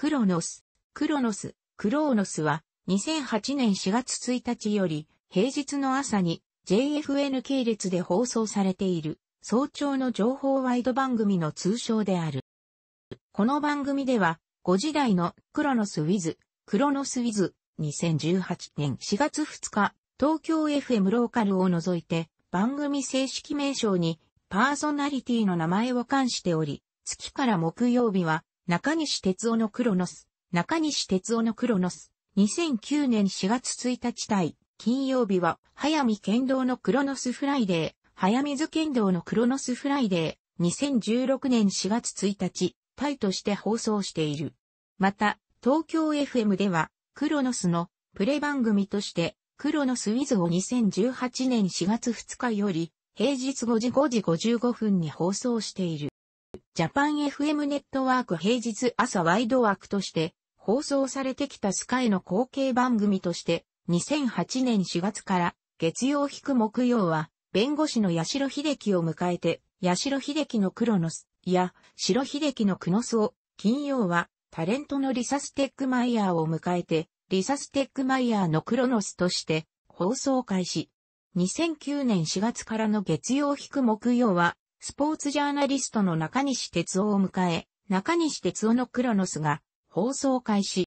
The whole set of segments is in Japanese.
クロノス、クロノス、クローノスは2008年4月1日より平日の朝に JFN 系列で放送されている早朝の情報ワイド番組の通称である。この番組では5時台のクロノスウィズ、クロノスウィズ2018年4月2日東京 FM ローカルを除いて番組正式名称にパーソナリティの名前を冠しており、月から木曜日は中西哲夫のクロノス、中西哲夫のクロノス、2009年4月1日対、金曜日は、早見剣道のクロノスフライデー、早水剣道のクロノスフライデー、2016年4月1日、タイとして放送している。また、東京 FM では、クロノスのプレ番組として、クロノスウィズを2018年4月2日より、平日5時5時55分に放送している。ジャパン FM ネットワーク平日朝ワイド枠として放送されてきたスカイの後継番組として2008年4月から月曜引く木曜は弁護士の八代秀樹を迎えて八代秀樹のクロノスや白秀樹のクノスを金曜はタレントのリサステックマイヤーを迎えてリサステックマイヤーのクロノスとして放送開始。2009年4月からの月曜引く木曜はスポーツジャーナリストの中西哲夫を迎え、中西哲夫のクロノスが放送開始。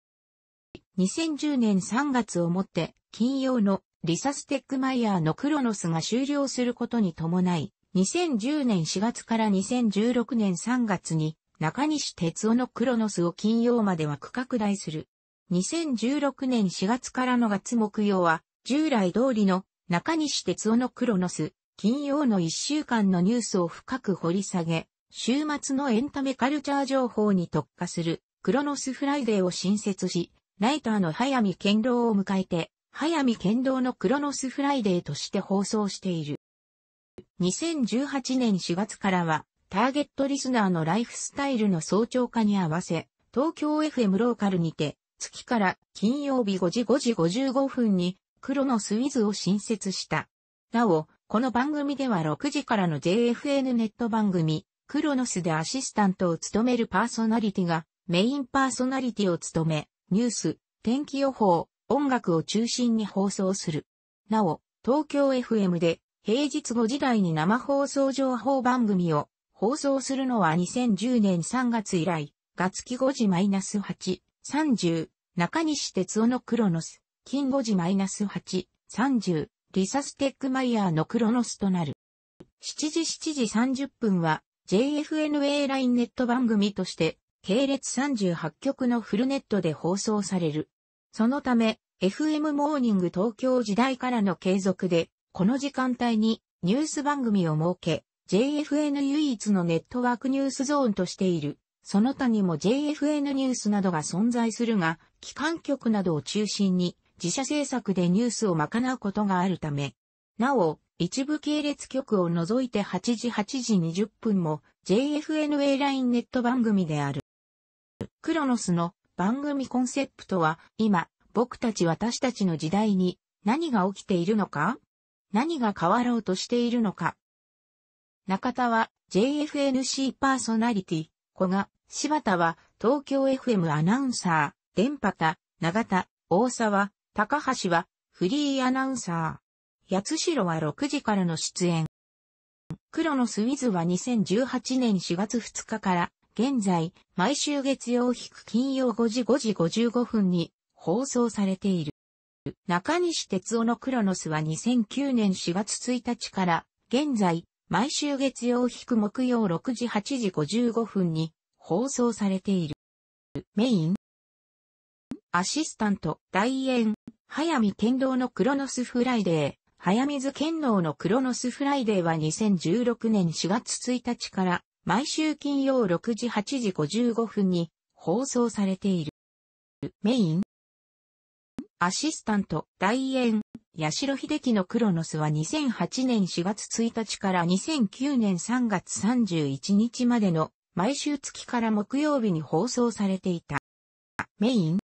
2010年3月をもって金曜のリサ・ステックマイヤーのクロノスが終了することに伴い、2010年4月から2016年3月に中西哲夫のクロノスを金曜までは区拡大する。2016年4月からの月木曜は従来通りの中西哲夫のクロノス金曜の一週間のニュースを深く掘り下げ、週末のエンタメカルチャー情報に特化する、クロノスフライデーを新設し、ライターの早見健郎を迎えて、早見健郎のクロノスフライデーとして放送している。2018年4月からは、ターゲットリスナーのライフスタイルの早朝化に合わせ、東京 FM ローカルにて、月から金曜日5時5時55分に、クロノスウィズを新設した。なお、この番組では6時からの JFN ネット番組、クロノスでアシスタントを務めるパーソナリティがメインパーソナリティを務め、ニュース、天気予報、音楽を中心に放送する。なお、東京 FM で平日5時台に生放送情報番組を放送するのは2010年3月以来、月期5時マイナス8、30、中西哲夫のクロノス、金5時マイナス8、30、リサステックマイヤーのクロノスとなる。7時7時30分は JFNA ラインネット番組として系列38局のフルネットで放送される。そのため FM モーニング東京時代からの継続でこの時間帯にニュース番組を設け JFN 唯一のネットワークニュースゾーンとしている。その他にも JFN ニュースなどが存在するが、機関局などを中心に自社制作でニュースを賄うことがあるため、なお、一部系列局を除いて8時8時20分も JFNA ラインネット番組である。クロノスの番組コンセプトは今、僕たち私たちの時代に何が起きているのか何が変わろうとしているのか中田は JFNC パーソナリティ、小賀、柴田は東京 FM アナウンサー、電波田、長田、大沢、高橋はフリーアナウンサー。八代は6時からの出演。黒のスウィズは2018年4月2日から現在毎週月曜引く金曜5時5時55分に放送されている。中西哲夫のクロノスは2009年4月1日から現在毎週月曜引く木曜6時8時55分に放送されている。メインアシスタント、大円、早見剣道のクロノスフライデー。早水剣道のクロノスフライデーは2016年4月1日から毎週金曜6時8時55分に放送されている。メインアシスタント、大円、八代秀樹のクロノスは2008年4月1日から2009年3月31日までの毎週月から木曜日に放送されていた。メイン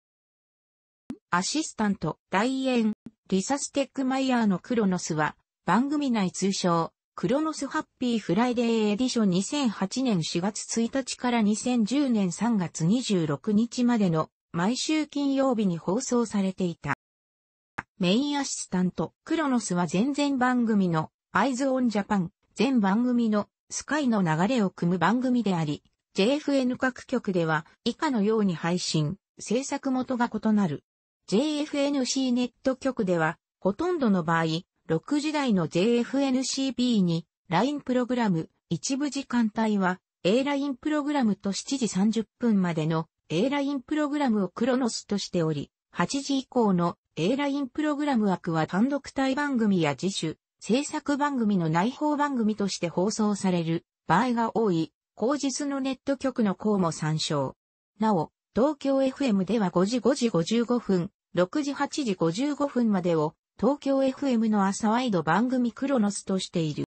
アシスタント、ダイエン、リサステックマイヤーのクロノスは、番組内通称、クロノスハッピーフライデーエディション2008年4月1日から2010年3月26日までの毎週金曜日に放送されていた。メインアシスタント、クロノスは全然番組のアイズオンジャパン、全番組のスカイの流れを組む番組であり、JFN 各局では以下のように配信、制作元が異なる。JFNC ネット局では、ほとんどの場合、6時台の JFNCB に、ラインプログラム、一部時間帯は、A ラインプログラムと7時30分までの A ラインプログラムをクロノスとしており、8時以降の A ラインプログラム枠は単独体番組や自主、制作番組の内包番組として放送される場合が多い、後日のネット局の項も参照。なお、東京 FM では5時5時55分、6時8時55分までを東京 FM の朝ワイド番組クロノスとしている。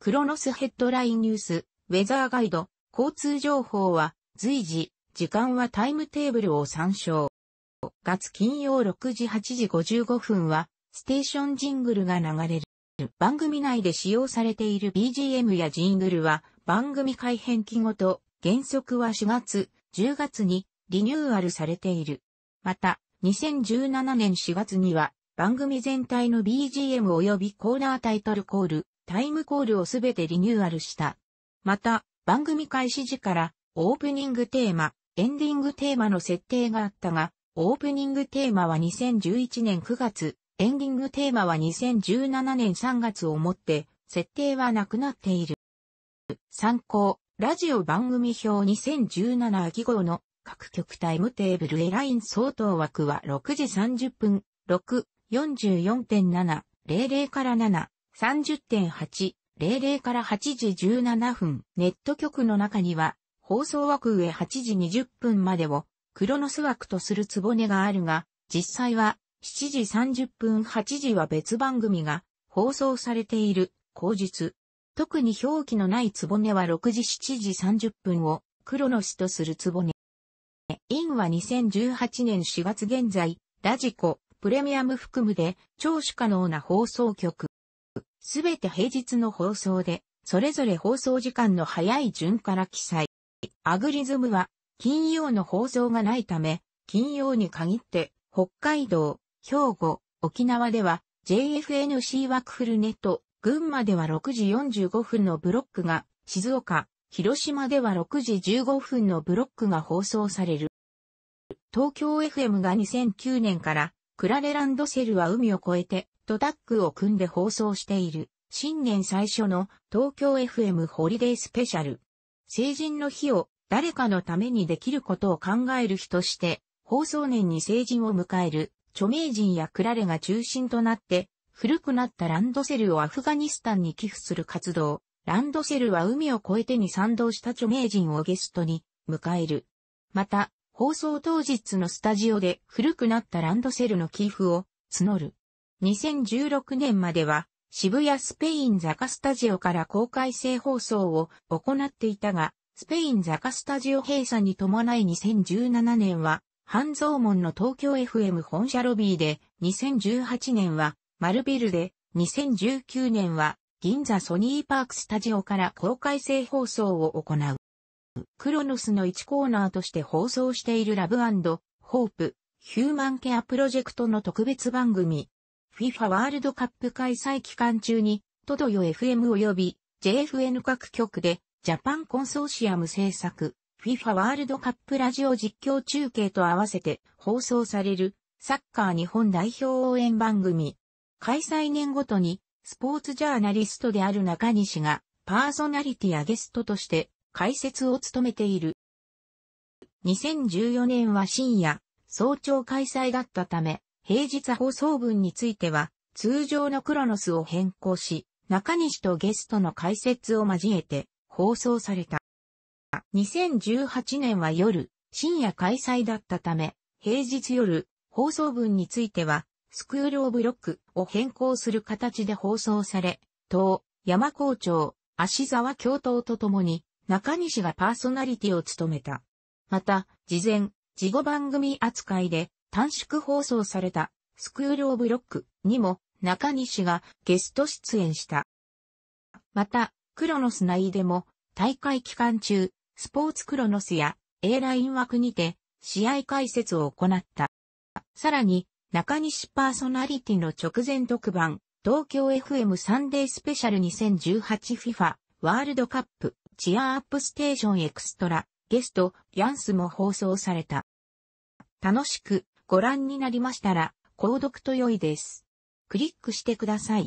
クロノスヘッドラインニュース、ウェザーガイド、交通情報は随時、時間はタイムテーブルを参照。月金曜6時8時55分は、ステーションジングルが流れる。番組内で使用されている BGM やジングルは、番組改編期ごと、原則は4月、10月にリニューアルされている。また、2017年4月には、番組全体の BGM 及びコーナータイトルコール、タイムコールをすべてリニューアルした。また、番組開始時から、オープニングテーマ、エンディングテーマの設定があったが、オープニングテーマは2011年9月、エンディングテーマは2017年3月をもって、設定はなくなっている。参考、ラジオ番組表2017秋号の各局タイムテーブルエライン相当枠は6時30分、6、44.7、00から7、30.8、00から8時17分。ネット局の中には、放送枠上8時20分までを、クロノス枠とするつぼねがあるが、実際は、7時30分8時は別番組が、放送されている、口述。特に表記のないつぼねは6時7時30分を、クロノスとするつぼね。インは2018年4月現在、ラジコ、プレミアム含むで、聴取可能な放送局。すべて平日の放送で、それぞれ放送時間の早い順から記載。アグリズムは、金曜の放送がないため、金曜に限って、北海道、兵庫、沖縄では、JFNC ワクフルネット、群馬では6時45分のブロックが、静岡、広島では6時15分のブロックが放送される。東京 FM が2009年から、クラレランドセルは海を越えて、とタッグを組んで放送している、新年最初の東京 FM ホリデースペシャル。成人の日を誰かのためにできることを考える日として、放送年に成人を迎える、著名人やクラレが中心となって、古くなったランドセルをアフガニスタンに寄付する活動、ランドセルは海を越えてに賛同した著名人をゲストに迎える。また、放送当日のスタジオで古くなったランドセルの寄付を募る。2016年までは渋谷スペイン坂スタジオから公開性放送を行っていたが、スペイン坂スタジオ閉鎖に伴い2017年は半蔵門の東京 FM 本社ロビーで、2018年は丸ビルで、2019年は銀座ソニーパークスタジオから公開性放送を行う。クロノスの1コーナーとして放送しているラブホープ、ヒューマンケアプロジェクトの特別番組。FIFA ワールドカップ開催期間中に、トドヨ FM 及び JFN 各局で、ジャパンコンソーシアム制作、FIFA ワールドカップラジオ実況中継と合わせて放送される、サッカー日本代表応援番組。開催年ごとに、スポーツジャーナリストである中西が、パーソナリティやゲストとして、解説を務めている。2014年は深夜、早朝開催だったため、平日放送分については、通常のクロノスを変更し、中西とゲストの解説を交えて放送された。2018年は夜、深夜開催だったため、平日夜、放送分については、スクールオブロックを変更する形で放送され、東、山校長、足沢教頭と共に、中西がパーソナリティを務めた。また、事前、事後番組扱いで短縮放送されたスクールオブロックにも中西がゲスト出演した。また、クロノス内でも大会期間中、スポーツクロノスや A ライン枠にて試合解説を行った。さらに、中西パーソナリティの直前特番、東京 FM サンデースペシャル 2018FIFA ワールドカップチアアップステーションエクストラ、ゲスト、ヤンスも放送された。楽しくご覧になりましたら、購読と良いです。クリックしてください。